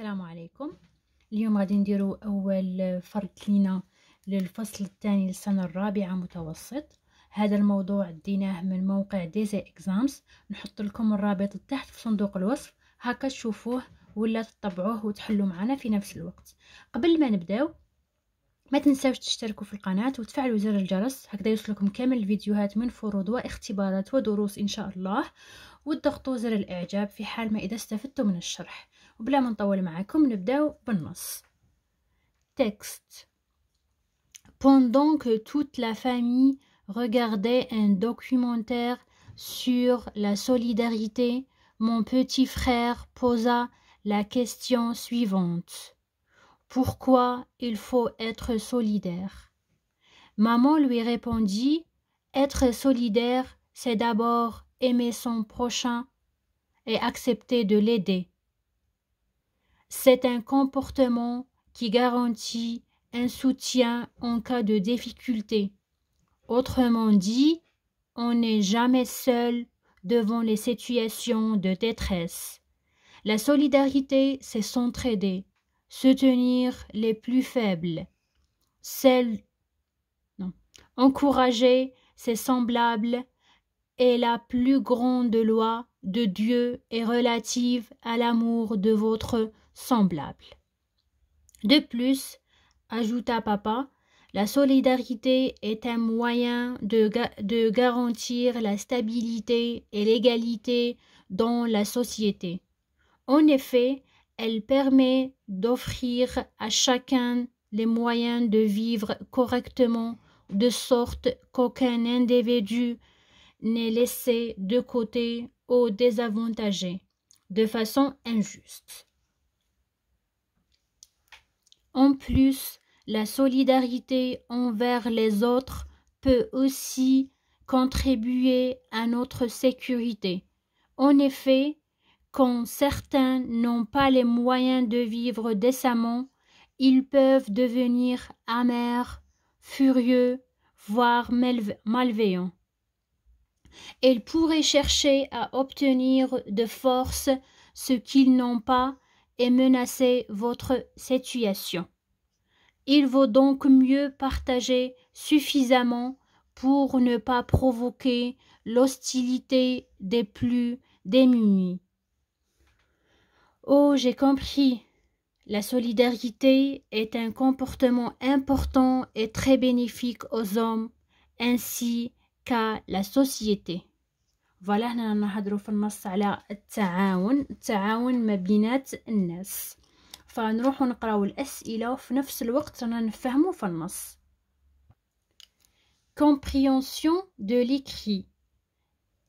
السلام عليكم اليوم غادي نديرو اول فرد لينا للفصل الثاني للسنه الرابعه متوسط هذا الموضوع ديناه من موقع ديزي اكزامز نحط لكم الرابط تحت في صندوق الوصف هكا تشوفوه ولا تطبعوه وتحلوا معنا في نفس الوقت قبل ما نبداو ما تنساوش تشتركوا في القناة وتفعلوا زر الجرس هكذا يوصلكم كامل الفيديوهات من فروض واختبارات ودروس إن شاء الله وتضغطوا زر الإعجاب في حال ما إذا استفدتوا من الشرح texte pendant que toute la famille regardait un documentaire sur la solidarité mon petit frère posa la question suivante pourquoi il faut être solidaire maman lui répondit être solidaire c'est d'abord aimer son prochain et accepter de l'aider c'est un comportement qui garantit un soutien en cas de difficulté. Autrement dit, on n'est jamais seul devant les situations de détresse. La solidarité, c'est s'entraider, soutenir les plus faibles. Celle... Encourager ses semblables est la plus grande loi de Dieu et relative à l'amour de votre de plus, ajouta papa, la solidarité est un moyen de, de garantir la stabilité et l'égalité dans la société. En effet, elle permet d'offrir à chacun les moyens de vivre correctement de sorte qu'aucun individu n'est laissé de côté ou désavantagé de façon injuste. En plus, la solidarité envers les autres peut aussi contribuer à notre sécurité. En effet, quand certains n'ont pas les moyens de vivre décemment, ils peuvent devenir amers, furieux, voire malveillants. Ils pourraient chercher à obtenir de force ce qu'ils n'ont pas menacer votre situation. Il vaut donc mieux partager suffisamment pour ne pas provoquer l'hostilité des plus démunis. Oh, j'ai compris. La solidarité est un comportement important et très bénéfique aux hommes ainsi qu'à la société. فوالا هنا نهضروا في النص على التعاون التعاون ما بينات الناس فنروحوا نقراو الاسئله وفي نفس الوقت رانا نفهموا في النص compréhension de l'écrit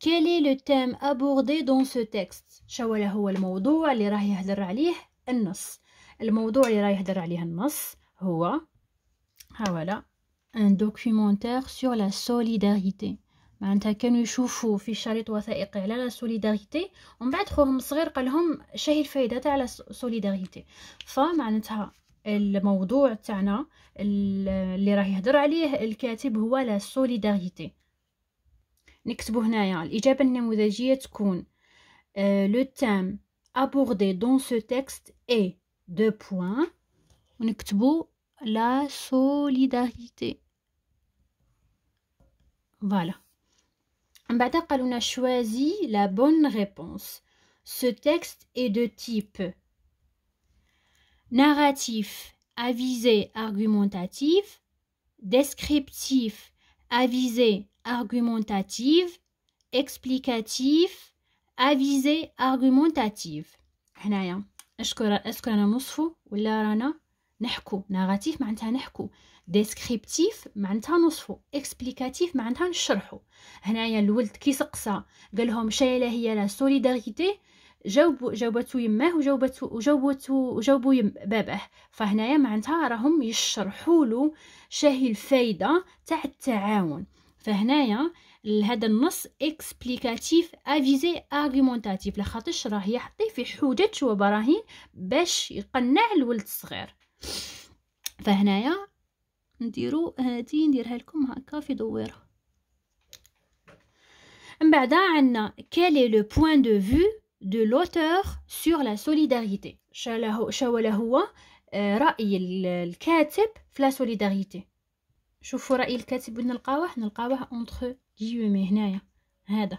Quel est le thème abordé dans ce texte شوالا هو الموضوع اللي راه يهضر عليه النص الموضوع اللي راه يهضر عليه النص هو هاولا un documentaire sur la solidarité معناتها كانوا يشوفوا في شريط وثائقي على لا سوليداريتي ومن بعد خوهم الصغير قالهم شاهي الفائده تاع لا سوليداريتي فمعناتها الموضوع تاعنا اللي راه يهضر عليه الكاتب هو لا سوليداريتي نكتبوا هنايا الاجابه النموذجيه تكون لو تام ابوردي دون سو تيكست اي دو بوين ونكتبوا لا solidarité voilà on a choisi la bonne réponse. Ce texte est de type narratif, avisé, argumentatif, descriptif, avisé, argumentatif, explicatif, avisé, argumentatif. هنايا اش ديسكريبتيف معناتها نوصفو اكسبليكاتيف معناتها نشرحو هنايا الولد كي سقسى قالهم شاي هي لا سوليداريتي جاوبو جاوبتو يماه وجاوبتو وجاوبتو وجاوبو يم باباه فهنايا معناتها راهم يشرحوا له شاهي الفايده تاع التعاون فهنايا هذا النص اكسبليكاتيف افيزي ارغيومونتاتيف لخاطرش راه يحطي في حجج وبراهين باش يقنع الولد الصغير فهنايا نديرو هادي نديرها لكم هكا في دويره من بعد عندنا quel est le point de vue de l'auteur sur la solidarité la هو راي الكاتب في لا سوليداريتي شوفوا راي الكاتب نلقاوه اونتر جيومي هنايا هذا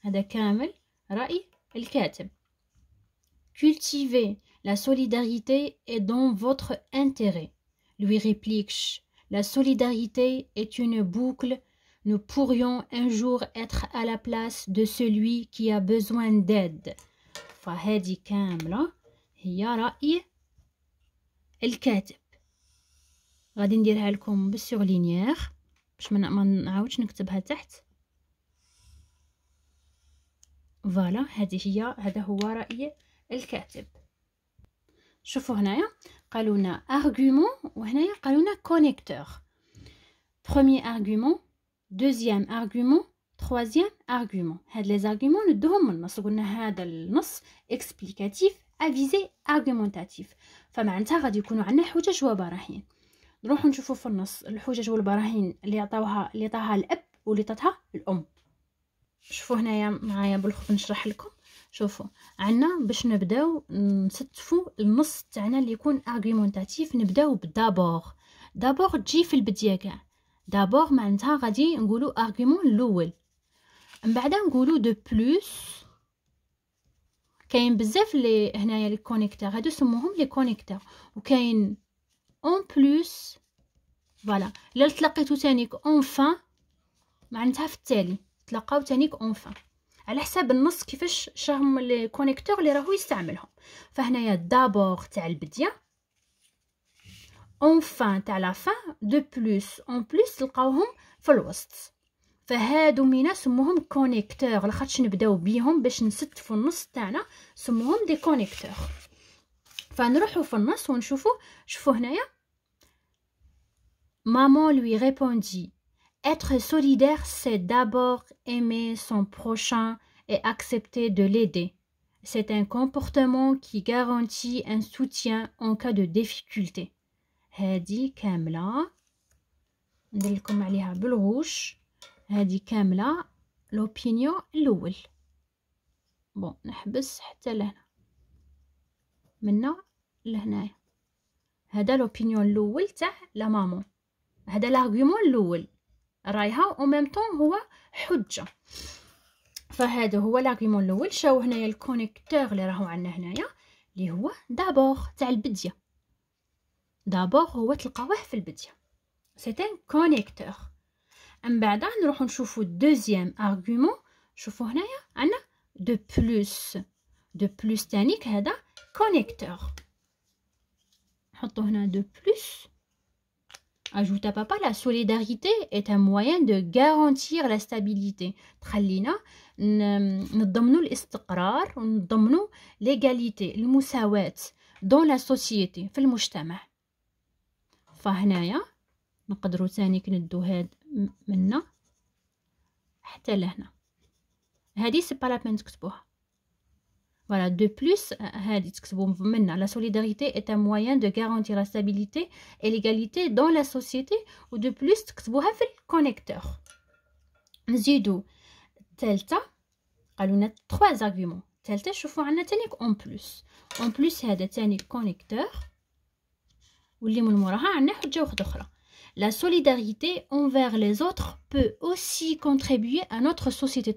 هذا كامل راي الكاتب cultiver la solidarité est dans votre intérêt lui réplique La solidarité est une boucle. Nous pourrions un jour être à la place de celui qui a besoin d'aide. فهذه كاملة هي رأي الكاتب غادي نديرها لكم بالسورلينيير باش ما نعاودش نكتبها تحت فوالا هذه هي هذا هو رأي الكاتب شوفوا هنايا قالوا لنا argument وهنايا قالوا لنا connecteur برومي argument دوزيام argument troisième argument هاد لي زارغومون ندوهم من النص قلنا هذا النص اكسبليكاتيف افيزي ارغومونتاتيف فمعناتها غادي يكونوا عندنا حجج وبراهين نروحو نشوفو في النص الحجج والبراهين اللي عطاوها اللي عطاها الاب واللي عطاتها الام شوفوا هنايا معايا بالخف نشرح لكم شوفوا عنا باش نبداو نستفو النص تاعنا اللي يكون ارغيمونتاتيف نبداو بدابور دابور تجي في البدايه كاع دابور معناتها غادي نقولو ارغيمون الاول من بعد نقولو دو بلوس كاين بزاف لي هنايا لي كونيكتور هادو سموهم لي كونيكتور وكاين اون بلوس فوالا الا تلاقيتو تانيك اونفان معناتها في التالي تلاقاو تانيك اونفان على حساب النص كيفاش شاهم لي كونيكتور لي راهو يستعملهم فهنايا دابور تاع البديه اونفان تاع لا فان دو بلوس اون بلوس تلقاوهم في الوسط فهادو مينا سموهم كونيكتور لخاطش نبداو بيهم باش نستفو النص تاعنا سموهم دي كونيكتور فنروحو في النص ونشوفو شوفو هنايا مامون لوي ريبوندي Être solidaire, c'est d'abord aimer son prochain et accepter de l'aider. C'est un comportement qui garantit un soutien en cas de difficulté. Hadi Kamla. Dilkom aliha bel rouge. Hadi Kamla. L'opinion l'ouel. Bon, n'habis hâte l'hna. Menna l'opinion l'ouel la maman. l'argument رايها ميم طون هو حجه فهذا هو لاغيمون الاول شاو هنايا الكونيكتور اللي راهو عندنا هنايا اللي هو دابور تاع البديه دابور هو تلقاوه في البديه سي ان كونيكتور من بعد نروحو نشوفو الدوزيام ارغومون شوفو هنايا عندنا دو بلوس دو بلوس تانيك هذا كونيكتور نحطو هنا دو بلوس Ajoute à papa, la solidarité est un moyen de garantir la stabilité. تخلينا نضمنوا الاستقرار ونضمنوا l'égalité, المساواة dans la société, في المجتمع. فهنايا نقدروا ثاني كندو هاد منا حتى لهنا. هادي سي با لا بين تكتبوها. Voilà, de plus, euh, la solidarité est un moyen de garantir la stabilité et l'égalité dans la société. Ou de plus, connecteur. Zido, telta, on a trois arguments. Telta, je un en en plus. En plus, il y a un connecteur. un la solidarité envers les autres peut aussi contribuer à notre société.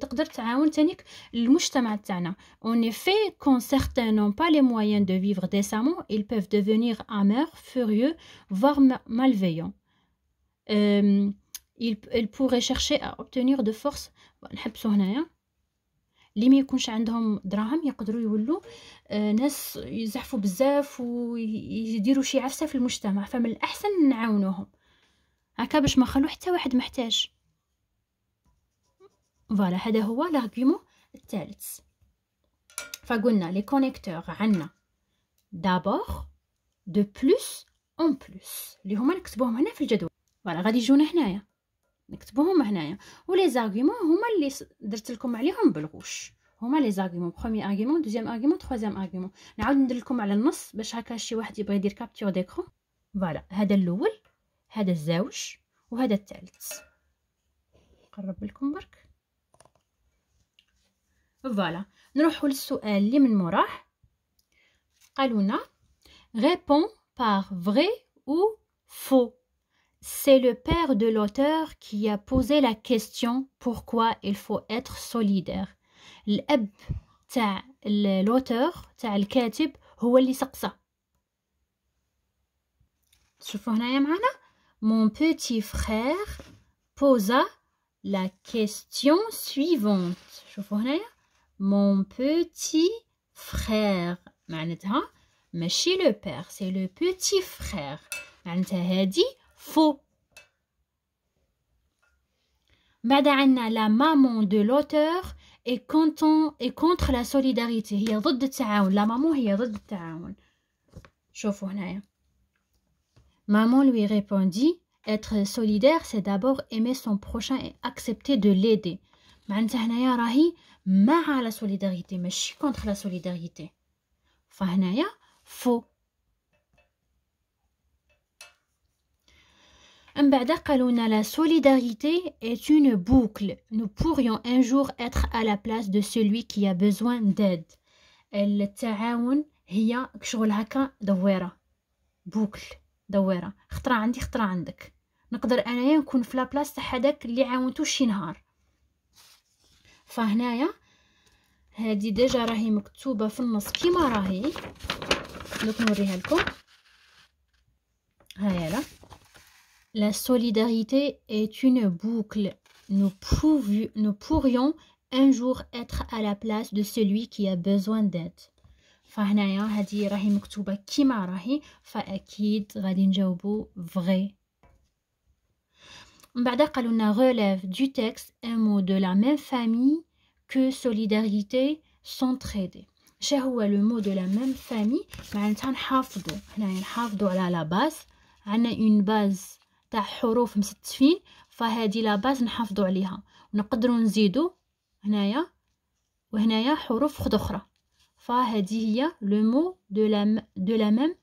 En effet, quand certains n'ont pas les moyens de vivre décemment, ils peuvent devenir amers, furieux, voire malveillants. Euh, ils, pourraient chercher à obtenir de force اللي ما يكونش عندهم دراهم يقدروا يولوا ناس يزحفوا بزاف ويديروا شي عفسه في المجتمع فمن الاحسن نعاونوهم هكا باش ما خلو حتى واحد محتاج فوالا هذا هو لارغيومون الثالث فقلنا لي كونيكتور عندنا دابور دو بلوس اون بلوس اللي هما نكتبوهم هنا في الجدول فوالا غادي يجونا هنايا نكتبوهم هنايا ولي زارغيومون هما اللي درت لكم عليهم بالغوش هما لي زارغيومون برومي ارغيومون دوزيام ارغيومون تروازيام ارغيومون نعاود ندير لكم على النص باش هكا شي واحد يبغي يدير كابتور ديكرو فوالا هذا الاول هذا الزوج وهذا الثالث قرب لكم برك فوالا نروحوا للسؤال اللي من موراه قالوا لنا ريبون بار فري او فو C'est le père de l'auteur qui a posé la question pourquoi il faut être solidaire. الأب تاع l'auteur تاع الكاتب هو اللي سقسى شوفوا هنايا معنا Mon petit frère posa la question suivante. vous mon petit frère mais chez le père c'est le petit frère معناتها dit faux madame la maman de l'auteur est contre et contre la solidarité هي de la maman هي ضد Maman lui répondit Être solidaire, c'est d'abord aimer son prochain et accepter de l'aider. معناتها rahi, راهي la la solidarité, ماشي la لا سوليداريتي faux. فو من بعد قالوا est une boucle nous pourrions un jour être à la place de celui qui a besoin d'aide التعاون boucle دويره خطره عندي خطره عندك نقدر انايا نكون في لابلاص تاع هذاك اللي عاونتو شي نهار فهنايا هادي ديجا راهي مكتوبه في النص كيما راهي دوك نوريها لكم هايا لا La solidarité est une boucle. Nous, nous pourrions un jour être à la place دو سيلوي كي ا بيزوين d'aide. فهنايا هذه راهي مكتوبه كيما راهي فاكيد غادي نجاوبوا فغي من بعد قالوا لنا relève دو تيكست ان مو دو لا ميم فامي كو سوليداريتي سونتريدي ش هو لو مو دو لا ميم فامي معناتها نحافظو هنايا نحافظو على لا باس عندنا اون باز تاع حروف مستفين فهادي لا باز نحافظو عليها ونقدروا نزيدو هنايا وهنايا حروف خد اخرى فهذه هي لو مو دو لا دو لا ميم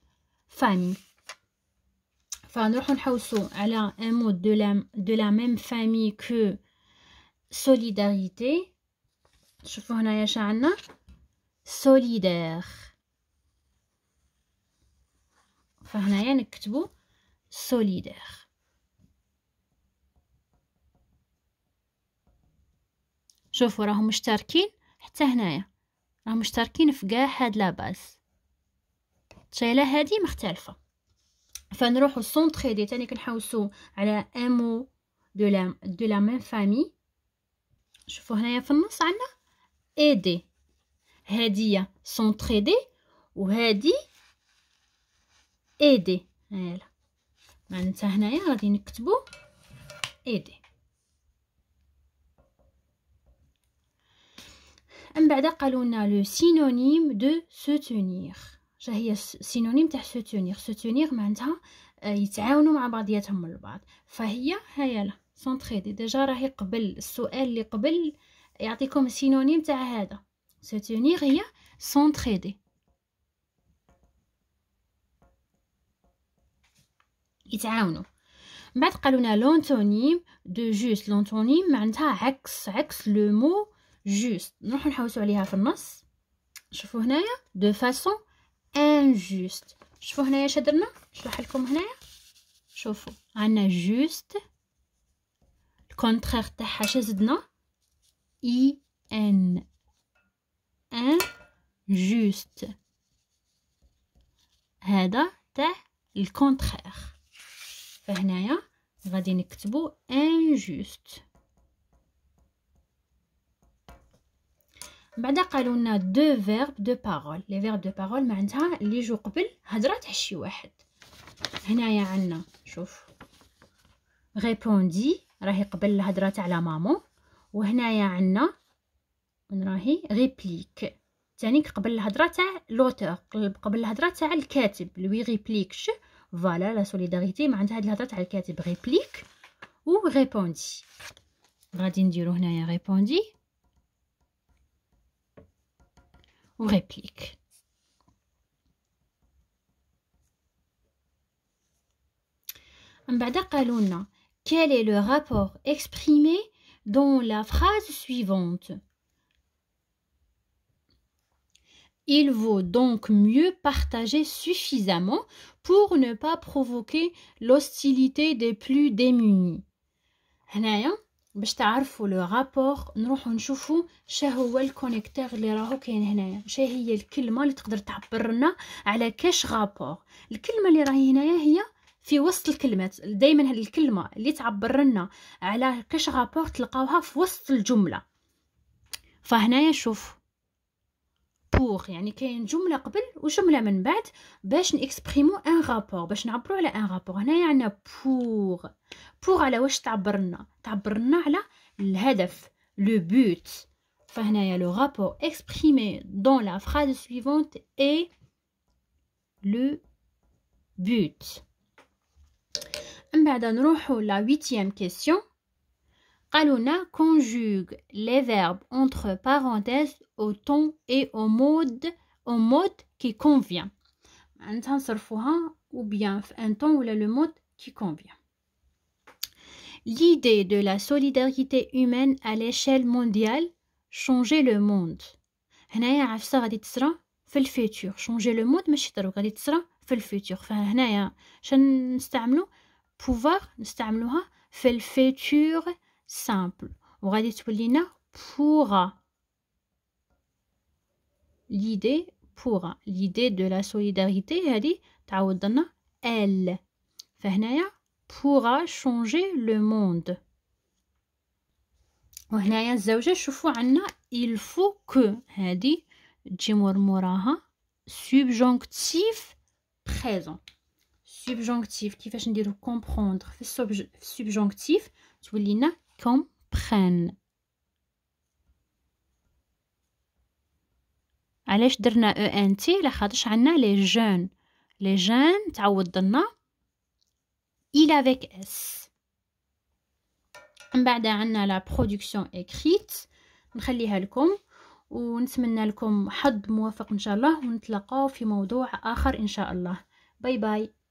فامي فنروحو نحوسو على ان مو دو لا دو لا ميم فامي كو سوليداريتي شوفوا هنايا اش عندنا سوليدير فهنايا نكتبو سوليدير شوفوا راهم مشتركين حتى هنايا راه مشتركين في قاع هاد لاباس شايله هادي مختلفه فنروحو دي تاني كنحوسو على امو دو لا دو لا ميم فامي شوفو هنايا في النص عندنا ايدي هديه دي وهادي ايدي يلا معناتها هنايا غادي نكتبو ايدي من بعد قالوا لنا لو سينونيم دو سوتونيغ جا هي سينونيم تاع سوتونيغ سوتونير معناتها آه، يتعاونوا مع بعضياتهم البعض فهي هيا لا سونتريدي ديجا راهي قبل السؤال اللي قبل يعطيكم سينونيم تاع هذا سوتونيغ هي سونتريدي يتعاونوا من بعد قالوا لنا لونتونيم دو جوست لونتونيم معناتها عكس عكس لو مو جوست نروحو نحوسو عليها في النص شوفوا هنايا دو فاسون انجوست شوفوا هنايا اش درنا نشرح لكم هنايا شوفوا عندنا جوست الكونترير تاعها اش زدنا اي ان ان جوست هذا تاع الكونترير فهنايا غادي نكتبو انجوست بعدا قالوا لنا دو فيرب دو بارول لي فيرب دو بارول معناتها اللي جو قبل هضره تاع شي واحد هنايا عندنا شوف غيبوندي راهي قبل الهضره تاع لا مامو وهنايا عندنا من راهي ريبليك تانيك قبل الهضره تاع لوتور قبل الهضره تاع الكاتب لوي ريبليكش فوالا لا سوليداريتي معناتها هاد الهضره تاع الكاتب ريبليك و ريبوندي غادي نديرو هنايا ريبوندي ou réplique. Quel est le rapport exprimé dans la phrase suivante Il vaut donc mieux partager suffisamment pour ne pas provoquer l'hostilité des plus démunis. باش تعرفوا لو رابور نروحوا نشوفوا ش هو الكونيكتور اللي راهو كاين هنايا ش هي الكلمه اللي تقدر تعبر لنا على كاش رابور الكلمه اللي راهي هنايا هي في وسط الكلمات دائما هاد الكلمه اللي تعبر لنا على كاش رابور تلقاوها في وسط الجمله فهنايا شوفوا Pour, il y a une jumele avant et une jumele après pour exprimer un rapport. Pour exprimer un rapport. Ici, on a pour. Pour, on l'expose à quoi On l'expose à l'objectif, le but. Ici, le rapport exprimé dans la phrase suivante est le but. Ensuite, on va à la huitième question. Aluna conjugue les verbes entre parenthèses au temps et au mode, au mode qui convient. ou bien un temps ou le mode qui convient. L'idée de la solidarité humaine à l'échelle mondiale, changer le monde. هنايا عفسة غادي تصرى في الفيتور شونجي لو مود ماشي ضروري غادي تصرى في الفيتور فهنايا شنستعملو بوفوار نستعملوها في الفيتور simple وغادي تولينا pourra l'idée pourra l'idée de la solidarité هذه تعوض لنا elle فهنايا pourra changer le monde وهنايا الزوجة شوفوا عندنا il faut que هذه تجي مرموراها subjonctif présent subjonctif كيفاش نديرو comprendre في السبجونكتيف تولينا كومبخان علاش درنا او ان تي لخاطرش عندنا لي جون لي جون تعوض لنا il avec s من بعد عندنا لا برودكسيون اكريت نخليها لكم ونتمنى لكم حظ موفق ان شاء الله ونتلاقاو في موضوع اخر ان شاء الله باي باي